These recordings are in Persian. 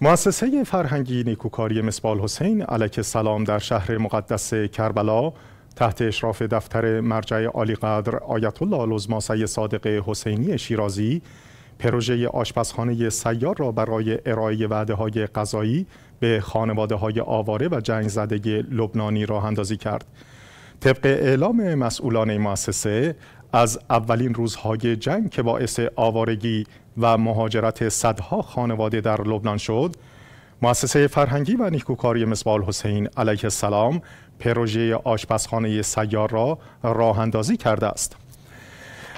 مؤسسه فرهنگی نیکوکاری مسبال حسین علیک سلام در شهر مقدس کربلا تحت اشراف دفتر مرجع عالی قدر آیت الله لزما صادق حسینی شیرازی پروژه آشپزخانه سیار را برای ارائه وعده های غذایی به خانواده های آواره و جنگ زدگی لبنانی را اندازی کرد. طبق اعلام مسئولان مؤسسه از اولین روزهای جنگ که باعث آوارگی و مهاجرت صدها خانواده در لبنان شد مؤسسه فرهنگی و نیکوکاری مصباح حسین علیه السلام پروژه آشپزخانه سیار را راه اندازی کرده است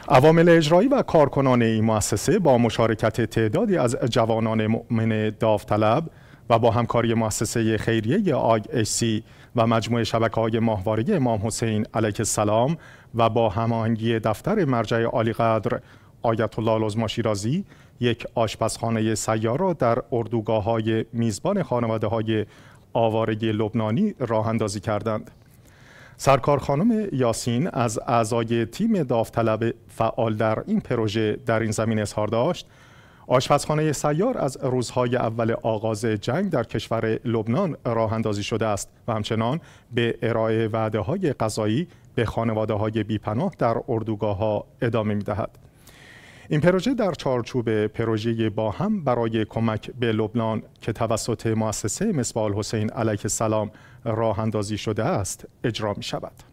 عوامل اجرایی و کارکنان این مؤسسه با مشارکت تعدادی از جوانان مؤمن داوطلب و با همکاری مؤسسه خیریه آی و مجموعه شبکه های ماهواره امام حسین علیه السلام و با هماهنگی دفتر مرجع عالیقدر آیت الله العظما شیرازی یک آشپزخانه سیار را در اردوگاه های میزبان خانواده های آوارگی لبنانی راه اندازی کردند. سرکار خانم یاسین از اعضای تیم داوطلب فعال در این پروژه در این زمین اظهار داشت آشپزخانه سیار از روزهای اول آغاز جنگ در کشور لبنان راه اندازی شده است و همچنان به ارائه وعده های غذایی به خانواده های بیپناه در اردوگاه ها ادامه می این پروژه در چارچوب پروژه با هم برای کمک به لبنان که توسط مؤسسه مصباح حسین علیه السلام راه اندازی شده است اجرا می شود.